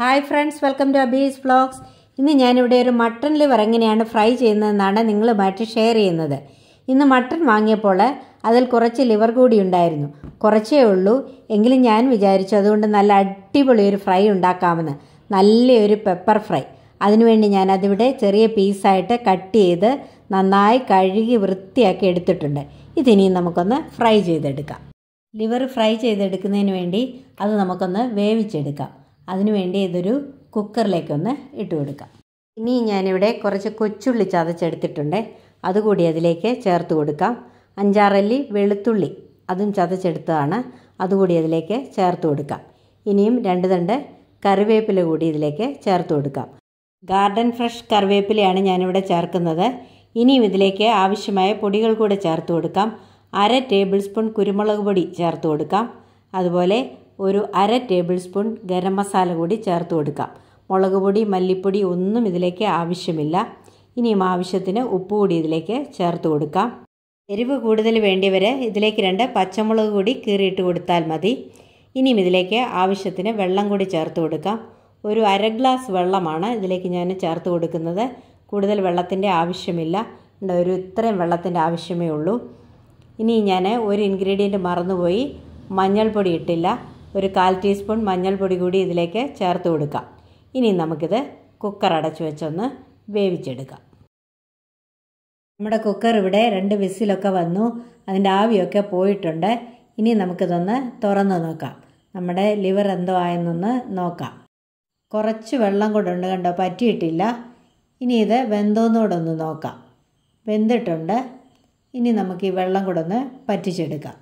hi friends welcome to Abees vlogs ഇന്ന് ഞാനിവിടെ ഒരു മട്ടൺ ലിവർ എങ്ങനെയാണ് ഫ്രൈ ചെയ്യുന്നതെന്നാണ് നിങ്ങളുമായിട്ട് ഷെയർ ചെയ്യുന്നത് ഇന്ന് മട്ടൺ വാങ്ങിയപ്പോൾ അതിൽ കുറച്ച് ലിവർ കൂടി ഉണ്ടായിരുന്നു കുറച്ചേ ഉള്ളൂ എങ്കിലും ഞാൻ വിചാരിച്ചു അതുകൊണ്ട് നല്ല അടിപൊളി ഒരു ഫ്രൈ ഉണ്ടാക്കാമെന്ന് നല്ലൊരു പെപ്പർ ഫ്രൈ അതിനുവേണ്ടി ഞാൻ അതിവിടെ ചെറിയ പീസായിട്ട് കട്ട് ചെയ്ത് നന്നായി കഴുകി വൃത്തിയാക്കി എടുത്തിട്ടുണ്ട് ഇതിനിയും നമുക്കൊന്ന് ഫ്രൈ ചെയ്തെടുക്കാം ലിവർ ഫ്രൈ ചെയ്തെടുക്കുന്നതിന് വേണ്ടി അത് നമുക്കൊന്ന് വേവിച്ചെടുക്കാം അതിനുവേണ്ടി ഇതൊരു കുക്കറിലേക്കൊന്ന് ഇട്ട് കൊടുക്കാം ഇനി ഞാനിവിടെ കുറച്ച് കൊച്ചുള്ളി ചതച്ചെടുത്തിട്ടുണ്ട് അതുകൂടി അതിലേക്ക് ചേർത്ത് കൊടുക്കാം അഞ്ചാറല്ലി വെളുത്തുള്ളി അതും ചതച്ചെടുത്തതാണ് അതുകൂടി അതിലേക്ക് ചേർത്ത് കൊടുക്കാം ഇനിയും രണ്ട് തണ്ട് കറിവേപ്പില കൂടി ഇതിലേക്ക് ചേർത്ത് കൊടുക്കാം ഗാർഡൻ ഫ്രഷ് കറിവേപ്പിലയാണ് ഞാനിവിടെ ചേർക്കുന്നത് ഇനിയും ഇതിലേക്ക് ആവശ്യമായ പൊടികൾ കൂടെ ചേർത്ത് കൊടുക്കാം അര ടേബിൾ സ്പൂൺ കുരുമുളക് പൊടി ചേർത്ത് കൊടുക്കാം അതുപോലെ ഒരു അര ടേബിൾ സ്പൂൺ ഗരം മസാല കൂടി ചേർത്ത് കൊടുക്കാം മുളക് പൊടി മല്ലിപ്പൊടി ഒന്നും ഇതിലേക്ക് ആവശ്യമില്ല ഇനിയും ആവശ്യത്തിന് ഉപ്പ് കൂടി ഇതിലേക്ക് ചേർത്ത് കൊടുക്കാം എരിവ് കൂടുതൽ വേണ്ടിവരെ ഇതിലേക്ക് രണ്ട് പച്ചമുളക് കൂടി കീറിയിട്ട് കൊടുത്താൽ മതി ഇനിയും ഇതിലേക്ക് ആവശ്യത്തിന് വെള്ളം കൂടി ചേർത്ത് കൊടുക്കാം ഒരു അര ഗ്ലാസ് വെള്ളമാണ് ഇതിലേക്ക് ഞാൻ ചേർത്ത് കൊടുക്കുന്നത് കൂടുതൽ വെള്ളത്തിൻ്റെ ആവശ്യമില്ല ഒരു ഇത്രയും വെള്ളത്തിൻ്റെ ആവശ്യമേ ഉള്ളൂ ഇനി ഞാൻ ഒരു ഇൻഗ്രീഡിയൻറ്റ് മറന്നുപോയി മഞ്ഞൾപ്പൊടി ഇട്ടില്ല ഒരു കാൽ ടീസ്പൂൺ മഞ്ഞൾപ്പൊടി കൂടി ഇതിലേക്ക് ചേർത്ത് കൊടുക്കാം ഇനി നമുക്കിത് കുക്കർ അടച്ചു വെച്ചൊന്ന് വേവിച്ചെടുക്കാം നമ്മുടെ കുക്കർ ഇവിടെ രണ്ട് വിസിലൊക്കെ വന്നു അതിൻ്റെ ആവിയൊക്കെ പോയിട്ടുണ്ട് ഇനി നമുക്കിതൊന്ന് തുറന്ന് നോക്കാം നമ്മുടെ ലിവർ എന്തോ ആയെന്നൊന്ന് നോക്കാം കുറച്ച് വെള്ളം ഉണ്ട് കണ്ടോ പറ്റിയിട്ടില്ല ഇനി ഇത് ഒന്ന് നോക്കാം വെന്തിട്ടുണ്ട് ഇനി നമുക്ക് ഈ വെള്ളം കൂടെ ഒന്ന് പറ്റിച്ചെടുക്കാം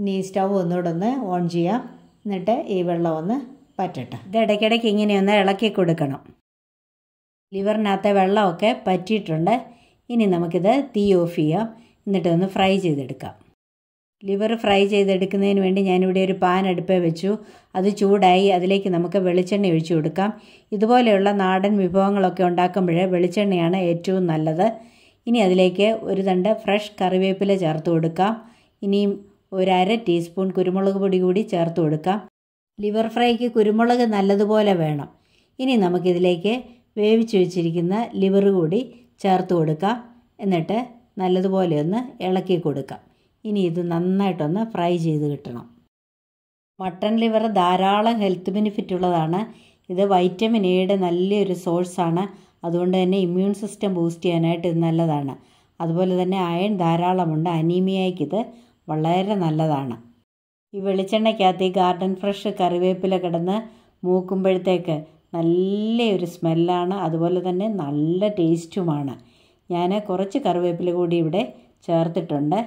ഇനി ഈ സ്റ്റൗ ഒന്നുകൂടെ ഒന്ന് ഓൺ ചെയ്യാം എന്നിട്ട് ഈ വെള്ളം ഒന്ന് പറ്റട്ടെ ഇത് ഇടയ്ക്കിടയ്ക്ക് ഇങ്ങനെയൊന്ന് ഇളക്കി കൊടുക്കണം ലിവറിനകത്തെ വെള്ളമൊക്കെ പറ്റിയിട്ടുണ്ട് ഇനി നമുക്കിത് തീ ഓഫ് ചെയ്യാം എന്നിട്ടൊന്ന് ഒന്ന് ഫ്രൈ ചെയ്തെടുക്കാം ലിവർ ഫ്രൈ ചെയ്തെടുക്കുന്നതിന് വേണ്ടി ഞാനിവിടെ ഒരു പാൻ അടുപ്പേ വെച്ചു അത് ചൂടായി അതിലേക്ക് നമുക്ക് വെളിച്ചെണ്ണ ഒഴിച്ചു കൊടുക്കാം ഇതുപോലെയുള്ള നാടൻ വിഭവങ്ങളൊക്കെ ഉണ്ടാക്കുമ്പോൾ വെളിച്ചെണ്ണയാണ് ഏറ്റവും നല്ലത് ഇനി അതിലേക്ക് ഒരു തണ്ട് ഫ്രഷ് കറിവേപ്പില ചേർത്ത് കൊടുക്കാം ഇനിയും ഒരര ടീസ്പൂൺ കുരുമുളക് പൊടി കൂടി ചേർത്ത് കൊടുക്കാം ലിവർ ഫ്രൈക്ക് കുരുമുളക് നല്ലതുപോലെ വേണം ഇനി നമുക്കിതിലേക്ക് വേവിച്ച് വെച്ചിരിക്കുന്ന ലിവർ കൂടി ചേർത്ത് കൊടുക്കാം എന്നിട്ട് നല്ലതുപോലെ ഒന്ന് ഇളക്കി കൊടുക്കാം ഇനി ഇത് നന്നായിട്ടൊന്ന് ഫ്രൈ ചെയ്ത് കിട്ടണം മട്ടൺ ലിവർ ധാരാളം ഹെൽത്ത് ബെനിഫിറ്റ് ഉള്ളതാണ് ഇത് വൈറ്റമിൻ എയുടെ നല്ലൊരു സോഴ്സാണ് അതുകൊണ്ട് തന്നെ ഇമ്മ്യൂൺ സിസ്റ്റം ബൂസ്റ്റ് ചെയ്യാനായിട്ട് ഇത് നല്ലതാണ് അതുപോലെ തന്നെ അയൺ ധാരാളമുണ്ട് അനീമിയയ്ക്ക് ഇത് വളരെ നല്ലതാണ് ഈ വെളിച്ചെണ്ണയ്ക്കകത്ത് ഈ ഗാർഡൻ ഫ്രഷ് കറിവേപ്പില കിടന്ന് മൂക്കുമ്പോഴത്തേക്ക് നല്ലൊരു സ്മെല്ലാണ് അതുപോലെ തന്നെ നല്ല ടേസ്റ്റുമാണ് ഞാൻ കുറച്ച് കറിവേപ്പില കൂടി ഇവിടെ ചേർത്തിട്ടുണ്ട്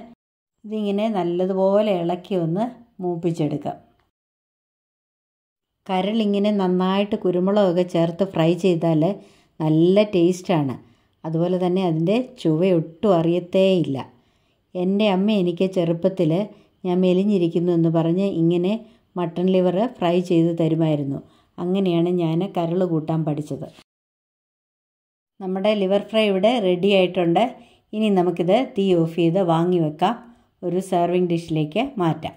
ഇതിങ്ങനെ നല്ലതുപോലെ ഇളക്കി ഒന്ന് മൂപ്പിച്ചെടുക്കാം കരളിങ്ങനെ നന്നായിട്ട് കുരുമുളകൊക്കെ ചേർത്ത് ഫ്രൈ ചെയ്താൽ നല്ല ടേസ്റ്റാണ് അതുപോലെ തന്നെ അതിൻ്റെ ചുവയൊട്ടും അറിയത്തേയില്ല എൻ്റെ അമ്മ എനിക്ക് ചെറുപ്പത്തിൽ ഞാൻ മെലിഞ്ഞിരിക്കുന്നു എന്ന് പറഞ്ഞ് ഇങ്ങനെ മട്ടൺ ലിവർ ഫ്രൈ ചെയ്ത് തരുമായിരുന്നു അങ്ങനെയാണ് ഞാൻ കരൾ കൂട്ടാൻ പഠിച്ചത് നമ്മുടെ ലിവർ ഫ്രൈ ഇവിടെ റെഡി ആയിട്ടുണ്ട് ഇനി നമുക്കിത് തീ ഓഫ് ചെയ്ത് വാങ്ങി വെക്കാം ഒരു സെർവിങ് ഡിഷിലേക്ക് മാറ്റാം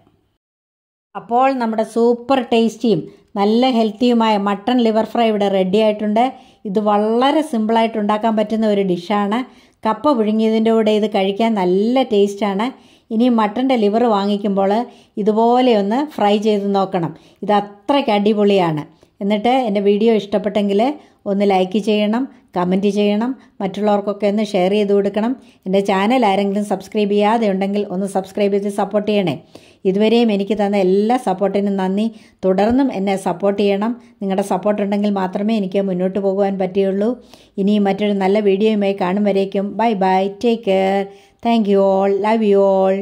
അപ്പോൾ നമ്മുടെ സൂപ്പർ ടേസ്റ്റിയും നല്ല ഹെൽത്തിയുമായ മട്ടൺ ലിവർ ഫ്രൈ ഇവിടെ റെഡി ആയിട്ടുണ്ട് ഇത് വളരെ സിമ്പിളായിട്ട് ഉണ്ടാക്കാൻ പറ്റുന്ന ഒരു ഡിഷാണ് കപ്പ പുഴുങ്ങിയതിൻ്റെ കൂടെ ഇത് കഴിക്കാൻ നല്ല ടേസ്റ്റാണ് ഇനി മട്ടൻ്റെ ലിവർ വാങ്ങിക്കുമ്പോൾ ഇതുപോലെ ഒന്ന് ഫ്രൈ ചെയ്ത് നോക്കണം ഇത് അത്രയ്ക്ക് അടിപൊളിയാണ് എന്നിട്ട് എൻ്റെ വീഡിയോ ഇഷ്ടപ്പെട്ടെങ്കിൽ ഒന്ന് ലൈക്ക് ചെയ്യണം കമൻറ്റ് ചെയ്യണം മറ്റുള്ളവർക്കൊക്കെ ഒന്ന് ഷെയർ ചെയ്ത് കൊടുക്കണം എൻ്റെ ചാനൽ ആരെങ്കിലും സബ്സ്ക്രൈബ് ചെയ്യാതെ ഉണ്ടെങ്കിൽ ഒന്ന് സബ്സ്ക്രൈബ് ചെയ്ത് സപ്പോർട്ട് ചെയ്യണേ ഇതുവരെയും എനിക്ക് തന്ന എല്ലാ സപ്പോർട്ടിനും നന്ദി തുടർന്നും എന്നെ സപ്പോർട്ട് ചെയ്യണം നിങ്ങളുടെ സപ്പോർട്ട് ഉണ്ടെങ്കിൽ മാത്രമേ എനിക്ക് മുന്നോട്ട് പോകുവാൻ പറ്റുകയുള്ളൂ ഇനി മറ്റൊരു നല്ല വീഡിയോയുമായി കാണും വരേക്കും bye bye take care thank you all love you all